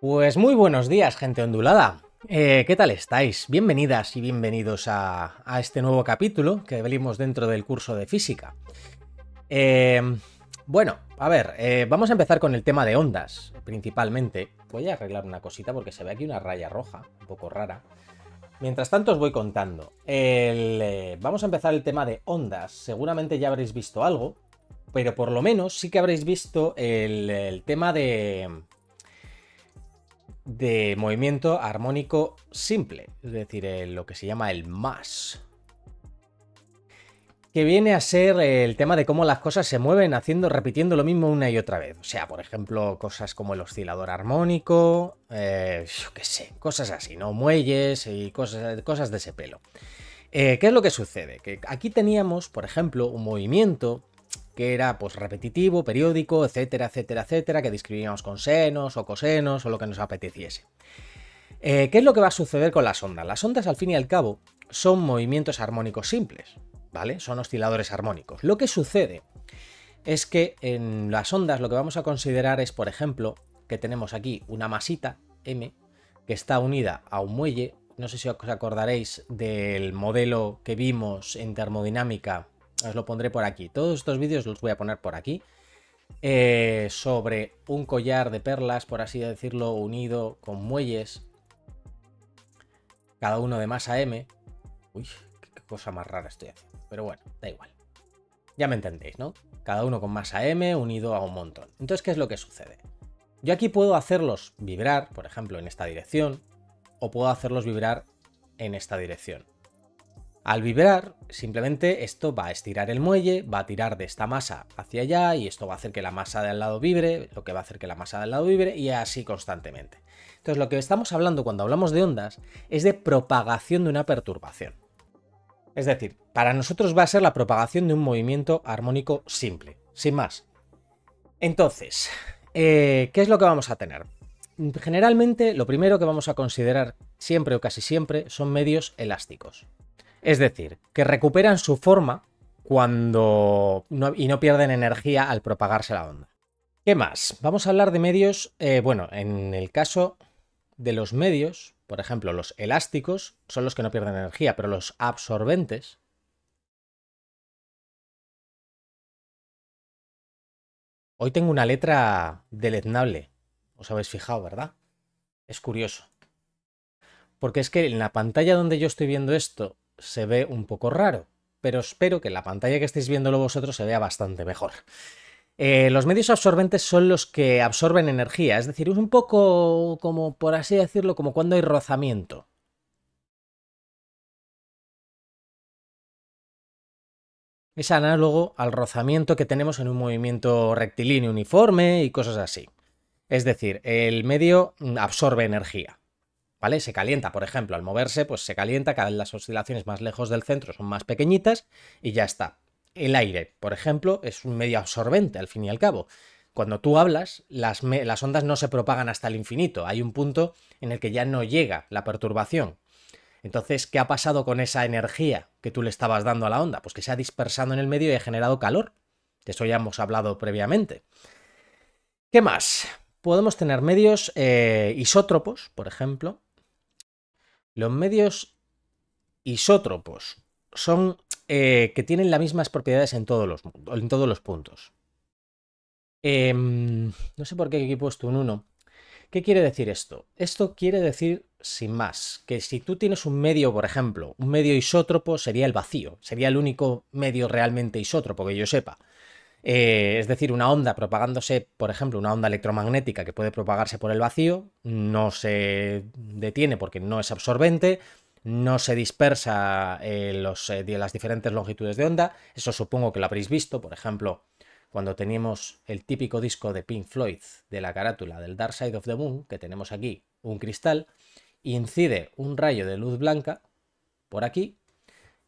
Pues muy buenos días, gente ondulada. Eh, ¿Qué tal estáis? Bienvenidas y bienvenidos a, este nuevo capítulo que venimos dentro del curso de física. Eh, bueno, a ver, eh, vamos a empezar con el tema de ondas, principalmente. Voy a arreglar una cosita porque se ve aquí una raya roja, un poco rara. Mientras tanto os voy contando. vamos a empezar el tema de ondas. Seguramente ya habréis visto algo, pero por lo menos sí que habréis visto el, tema de, de movimiento armónico simple, es decir, lo que se llama el más. Que viene a ser el tema de cómo las cosas se mueven haciendo, repitiendo lo mismo una y otra vez. O sea, por ejemplo, cosas como el oscilador armónico, eh, yo qué sé, cosas así, ¿no? Muelles y cosas, cosas de ese pelo. Eh, ¿Qué es lo que sucede? Que aquí teníamos, por ejemplo, un movimiento que era pues repetitivo, periódico, etcétera, etcétera, etcétera, que describíamos con senos o cosenos o lo que nos apeteciese. Eh, ¿Qué es lo que va a suceder con las ondas? Las ondas, al fin y al cabo, son movimientos armónicos simples, ¿vale? Son osciladores armónicos. Lo que sucede es que en las ondas lo que vamos a considerar es, por ejemplo, que tenemos aquí una masita M que está unida a un muelle. No sé si os acordaréis del modelo que vimos en termodinámica os lo pondré por aquí. Todos estos vídeos los voy a poner por aquí. Eh, sobre un collar de perlas, por así decirlo, unido con muelles. Cada uno de masa M. Uy, qué cosa más rara estoy haciendo. Pero bueno, da igual. Ya me entendéis, ¿no? Cada uno con masa M unido a un montón. Entonces, ¿qué es lo que sucede? Yo aquí puedo hacerlos vibrar, por ejemplo, en esta dirección, o puedo hacerlos vibrar en esta dirección. Al vibrar, simplemente esto va a estirar el muelle, va a tirar de esta masa hacia allá y esto va a hacer que la masa de al lado vibre, lo que va a hacer que la masa del al lado vibre y así constantemente. Entonces lo que estamos hablando cuando hablamos de ondas es de propagación de una perturbación. Es decir, para nosotros va a ser la propagación de un movimiento armónico simple, sin más. Entonces, eh, ¿qué es lo que vamos a tener? Generalmente lo primero que vamos a considerar siempre o casi siempre son medios elásticos. Es decir, que recuperan su forma cuando y no pierden energía al propagarse la onda. ¿Qué más? Vamos a hablar de medios, eh, bueno, en el caso de los medios, por ejemplo, los elásticos son los que no pierden energía, pero los absorbentes... Hoy tengo una letra deleznable, os habéis fijado, ¿verdad? Es curioso. Porque es que en la pantalla donde yo estoy viendo esto se ve un poco raro, pero espero que la pantalla que estéis viéndolo vosotros se vea bastante mejor. Eh, los medios absorbentes son los que absorben energía, es decir, es un poco como, por así decirlo, como cuando hay rozamiento. Es análogo al rozamiento que tenemos en un movimiento rectilíneo uniforme y cosas así. Es decir, el medio absorbe energía. Se calienta, por ejemplo, al moverse, pues se calienta, cada vez las oscilaciones más lejos del centro son más pequeñitas y ya está. El aire, por ejemplo, es un medio absorbente, al fin y al cabo. Cuando tú hablas, las, ondas no se propagan hasta el infinito, hay un punto en el que ya no llega la perturbación. Entonces, ¿qué ha pasado con esa energía que tú le estabas dando a la onda? Pues que se ha dispersado en el medio y ha generado calor. De eso ya hemos hablado previamente. ¿Qué más? Podemos tener medios eh, isótropos, por ejemplo, los medios isótropos son eh, que tienen las mismas propiedades en todos los, puntos. Em, no sé por qué aquí he puesto un 1. ¿Qué quiere decir esto? Esto quiere decir, sin más, que si tú tienes un medio, por ejemplo, un medio isótropo sería el vacío, sería el único medio realmente isótropo que yo sepa. Eh, es decir, una onda propagándose, por ejemplo, una onda electromagnética que puede propagarse por el vacío, no se detiene porque no es absorbente, no se dispersa en eh, eh, las diferentes longitudes de onda, eso supongo que lo habréis visto, por ejemplo, cuando teníamos el típico disco de Pink Floyd de la carátula del Dark Side of the Moon, que tenemos aquí un cristal, incide un rayo de luz blanca por aquí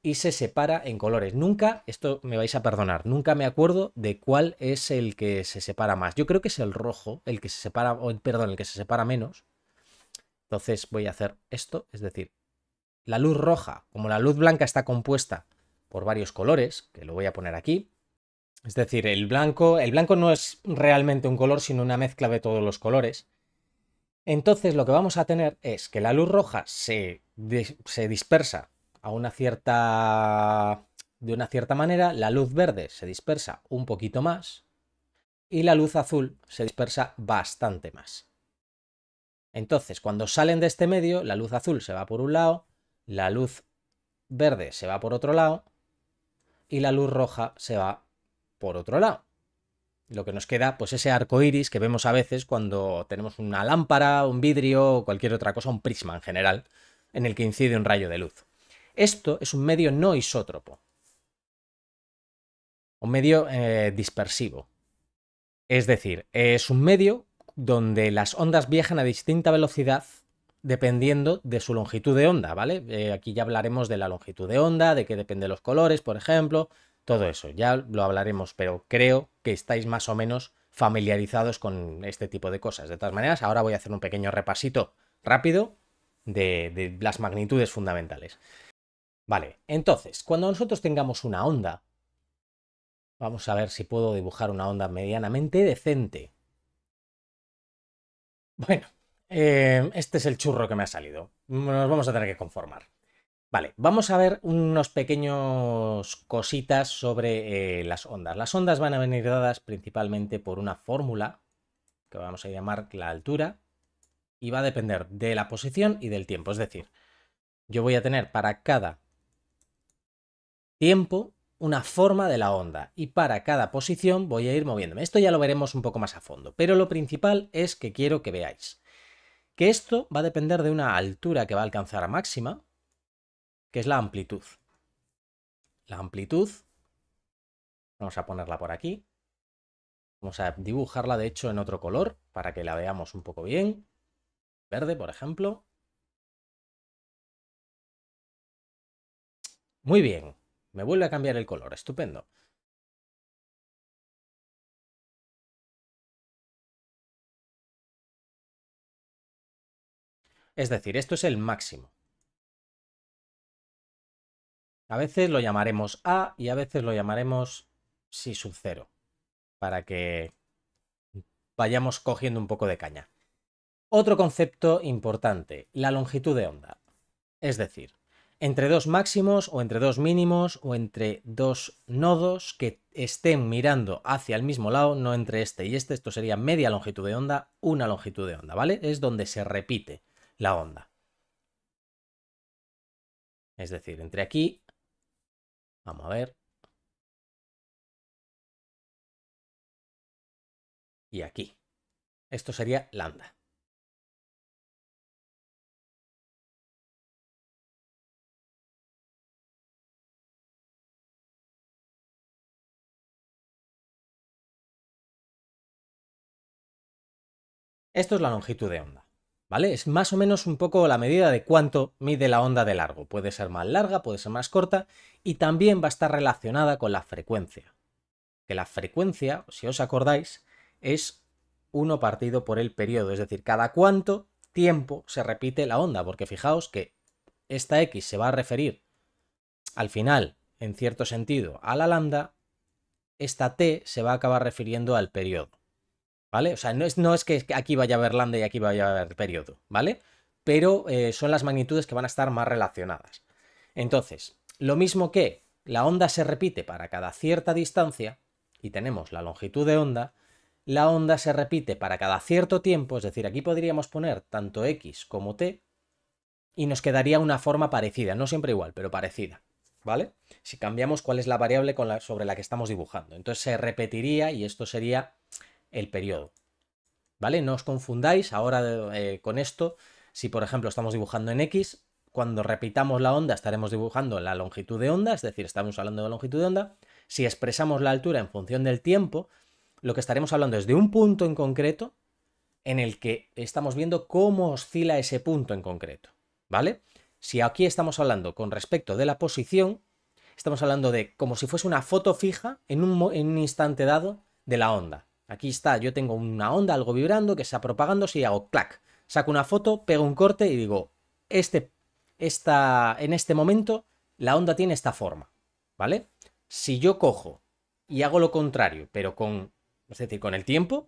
y se separa en colores. Nunca, esto me vais a perdonar, nunca me acuerdo de cuál es el que se separa más. Yo creo que es el rojo, el que se separa, o, perdón, el que se separa menos. Entonces voy a hacer esto, es decir, la luz roja, como la luz blanca está compuesta por varios colores, que lo voy a poner aquí. Es decir, el blanco, el blanco no es realmente un color, sino una mezcla de todos los colores. Entonces lo que vamos a tener es que la luz roja se, se dispersa una cierta de una cierta manera, la luz verde se dispersa un poquito más y la luz azul se dispersa bastante más. Entonces, cuando salen de este medio, la luz azul se va por un lado, la luz verde se va por otro lado y la luz roja se va por otro lado. Lo que nos queda, pues ese arco iris que vemos a veces cuando tenemos una lámpara, un vidrio o cualquier otra cosa, un prisma en general, en el que incide un rayo de luz. Esto es un medio no isótropo. Un medio eh, dispersivo. Es decir, es un medio donde las ondas viajan a distinta velocidad dependiendo de su longitud de onda, ¿vale? Eh, aquí ya hablaremos de la longitud de onda, de qué depende los colores, por ejemplo, todo eso, ya lo hablaremos, pero creo que estáis más o menos familiarizados con este tipo de cosas. De todas maneras, ahora voy a hacer un pequeño repasito rápido de las magnitudes fundamentales. Vale, entonces, cuando nosotros tengamos una onda, vamos a ver si puedo dibujar una onda medianamente decente. Bueno, eh, este es el churro que me ha salido. Nos vamos a tener que conformar. Vale, vamos a ver unos pequeños cositas sobre eh, las ondas. Las ondas van a venir dadas principalmente por una fórmula que vamos a llamar la altura y va a depender de la posición y del tiempo. Es decir, yo voy a tener para cada tiempo, una forma de la onda y para cada posición voy a ir moviéndome. Esto ya lo veremos un poco más a fondo, pero lo principal es que quiero que veáis que esto va a depender de una altura que va a alcanzar a máxima, que es la amplitud. La amplitud, vamos a ponerla por aquí, vamos a dibujarla de hecho en otro color para que la veamos un poco bien, verde por ejemplo. Muy bien, me vuelve a cambiar el color, estupendo. Es decir, esto es el máximo. A veces lo llamaremos A y a veces lo llamaremos si sub cero, para que vayamos cogiendo un poco de caña. Otro concepto importante, la longitud de onda. Es decir, entre dos máximos o entre dos mínimos o entre dos nodos que estén mirando hacia el mismo lado, no entre este y este. Esto sería media longitud de onda, una longitud de onda, ¿vale? Es donde se repite la onda. Es decir, entre aquí, vamos a ver, y aquí. Esto sería lambda. Esto es la longitud de onda, ¿vale? Es más o menos un poco la medida de cuánto mide la onda de largo. Puede ser más larga, puede ser más corta y también va a estar relacionada con la frecuencia. Que la frecuencia, si os acordáis, es uno partido por el periodo, es decir, cada cuánto tiempo se repite la onda, porque fijaos que esta x se va a referir al final, en cierto sentido, a la lambda, esta t se va a acabar refiriendo al periodo. ¿vale? O sea, no es, no es que aquí vaya a haber lambda y aquí vaya a haber periodo, ¿vale? Pero eh, son las magnitudes que van a estar más relacionadas. Entonces, lo mismo que la onda se repite para cada cierta distancia, y tenemos la longitud de onda, la onda se repite para cada cierto tiempo, es decir, aquí podríamos poner tanto x como t, y nos quedaría una forma parecida, no siempre igual, pero parecida, ¿vale? Si cambiamos cuál es la variable con la, sobre la que estamos dibujando. Entonces se repetiría y esto sería el periodo. ¿Vale? No os confundáis ahora eh, con esto. Si por ejemplo estamos dibujando en X, cuando repitamos la onda estaremos dibujando la longitud de onda, es decir, estamos hablando de longitud de onda. Si expresamos la altura en función del tiempo, lo que estaremos hablando es de un punto en concreto en el que estamos viendo cómo oscila ese punto en concreto. ¿Vale? Si aquí estamos hablando con respecto de la posición, estamos hablando de como si fuese una foto fija en un instante dado de la onda. Aquí está, yo tengo una onda, algo vibrando que está propagando, si hago clac, saco una foto, pego un corte y digo, este, esta, en este momento la onda tiene esta forma, ¿vale? Si yo cojo y hago lo contrario, pero con, es decir, con el tiempo,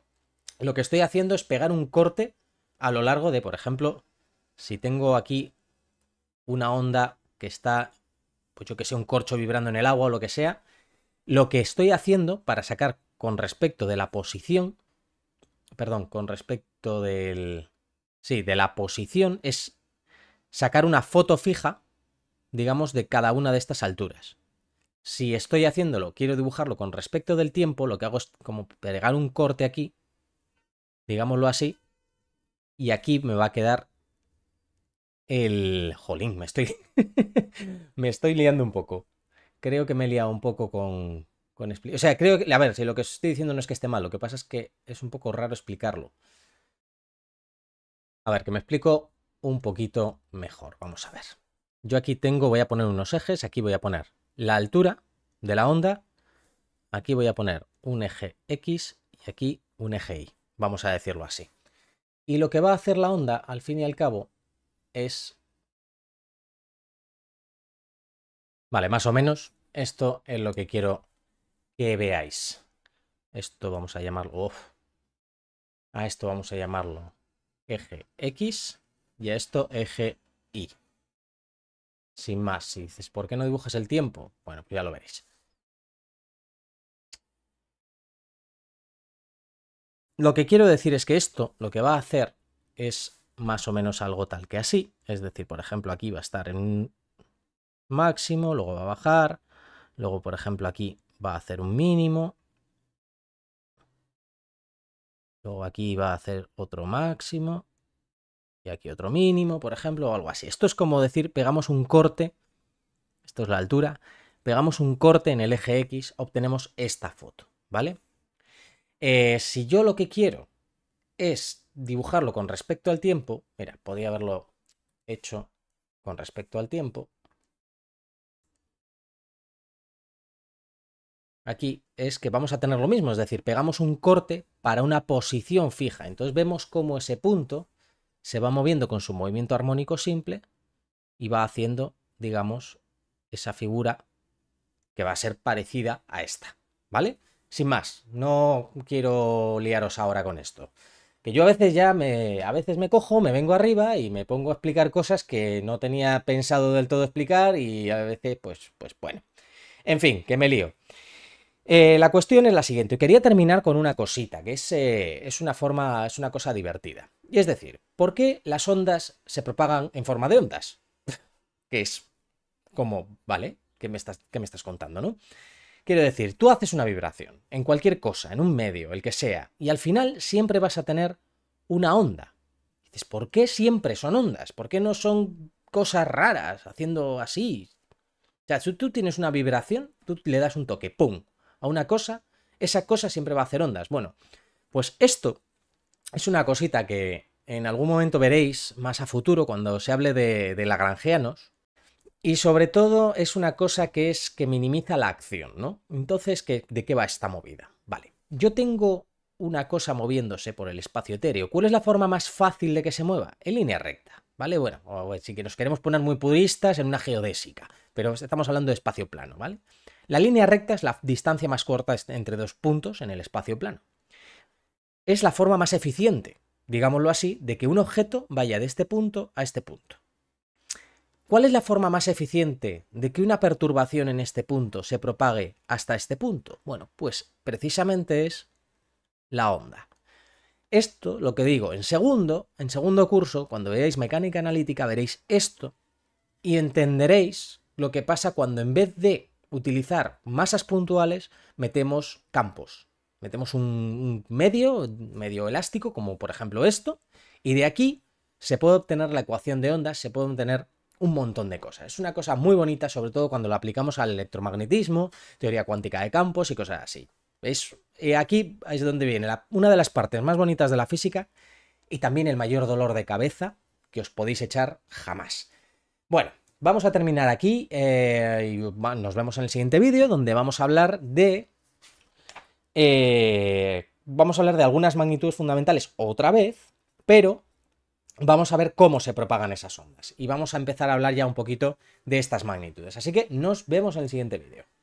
lo que estoy haciendo es pegar un corte a lo largo de, por ejemplo, si tengo aquí una onda que está, pues yo que sé, un corcho vibrando en el agua o lo que sea, lo que estoy haciendo para sacar con respecto de la posición, perdón, con respecto del... Sí, de la posición es sacar una foto fija, digamos, de cada una de estas alturas. Si estoy haciéndolo, quiero dibujarlo con respecto del tiempo, lo que hago es como pegar un corte aquí, digámoslo así, y aquí me va a quedar el... Jolín, me estoy... me estoy liando un poco. Creo que me he liado un poco con, o sea, creo que, a ver, si lo que os estoy diciendo no es que esté mal, lo que pasa es que es un poco raro explicarlo. A ver, que me explico un poquito mejor. Vamos a ver. Yo aquí tengo, voy a poner unos ejes, aquí voy a poner la altura de la onda, aquí voy a poner un eje X y aquí un eje Y, vamos a decirlo así. Y lo que va a hacer la onda, al fin y al cabo, es... Vale, más o menos esto es lo que quiero que veáis. Esto vamos a llamarlo... A esto vamos a llamarlo eje X y a esto eje Y. Sin más, si dices, ¿por qué no dibujas el tiempo? Bueno, pues ya lo veréis. Lo que quiero decir es que esto lo que va a hacer es más o menos algo tal que así. Es decir, por ejemplo, aquí va a estar en máximo, luego va a bajar. Luego, por ejemplo, aquí va a hacer un mínimo. Luego aquí va a hacer otro máximo. Y aquí otro mínimo, por ejemplo, o algo así. Esto es como decir, pegamos un corte. Esto es la altura. Pegamos un corte en el eje X, obtenemos esta foto, ¿vale? Eh, si yo lo que quiero es dibujarlo con respecto al tiempo, mira, podría haberlo hecho con respecto al tiempo, aquí es que vamos a tener lo mismo, es decir, pegamos un corte para una posición fija. Entonces vemos cómo ese punto se va moviendo con su movimiento armónico simple y va haciendo, digamos, esa figura que va a ser parecida a esta, ¿vale? Sin más, no quiero liaros ahora con esto. Que yo a veces ya me, a veces me cojo, me vengo arriba y me pongo a explicar cosas que no tenía pensado del todo explicar y a veces, pues, pues bueno. En fin, que me lío. Eh, la cuestión es la siguiente. Quería terminar con una cosita, que eh, es, una forma, es una cosa divertida. Y es decir, ¿por qué las ondas se propagan en forma de ondas? que es como, vale, ¿qué me estás, me estás contando, no? Quiero decir, tú haces una vibración en cualquier cosa, en un medio, el que sea, y al final siempre vas a tener una onda. dices, ¿por qué siempre son ondas? ¿Por qué no son cosas raras haciendo así? O sea, tú tienes una vibración, tú le das un toque, ¡pum! una cosa, esa cosa siempre va a hacer ondas. Bueno, pues esto es una cosita que en algún momento veréis más a futuro cuando se hable de, de lagrangianos. Y sobre todo es una cosa que es que minimiza la acción, ¿no? Entonces, ¿de qué va esta movida? Vale, yo tengo una cosa moviéndose por el espacio etéreo. ¿Cuál es la forma más fácil de que se mueva? En línea recta, ¿vale? Bueno, si que nos queremos poner muy puristas en una geodésica, pero estamos hablando de espacio plano, ¿vale? La línea recta es la distancia más corta entre dos puntos en el espacio plano. Es la forma más eficiente, digámoslo así, de que un objeto vaya de este punto a este punto. ¿Cuál es la forma más eficiente de que una perturbación en este punto se propague hasta este punto? Bueno, pues precisamente es la onda. Esto, lo que digo, en segundo, en segundo curso, cuando veáis mecánica analítica, veréis esto y entenderéis lo que pasa cuando en vez de utilizar masas puntuales, metemos campos. Metemos un medio, medio elástico, como por ejemplo esto, y de aquí se puede obtener la ecuación de ondas, se puede obtener un montón de cosas. Es una cosa muy bonita, sobre todo cuando la aplicamos al electromagnetismo, teoría cuántica de campos y cosas así. Es, eh, aquí es donde viene la, una de las partes más bonitas de la física y también el mayor dolor de cabeza que os podéis echar jamás. Bueno, vamos a terminar aquí eh, y nos vemos en el siguiente vídeo donde vamos a hablar de... Eh, vamos a hablar de algunas magnitudes fundamentales otra vez, pero vamos a ver cómo se propagan esas ondas y vamos a empezar a hablar ya un poquito de estas magnitudes. Así que nos vemos en el siguiente vídeo.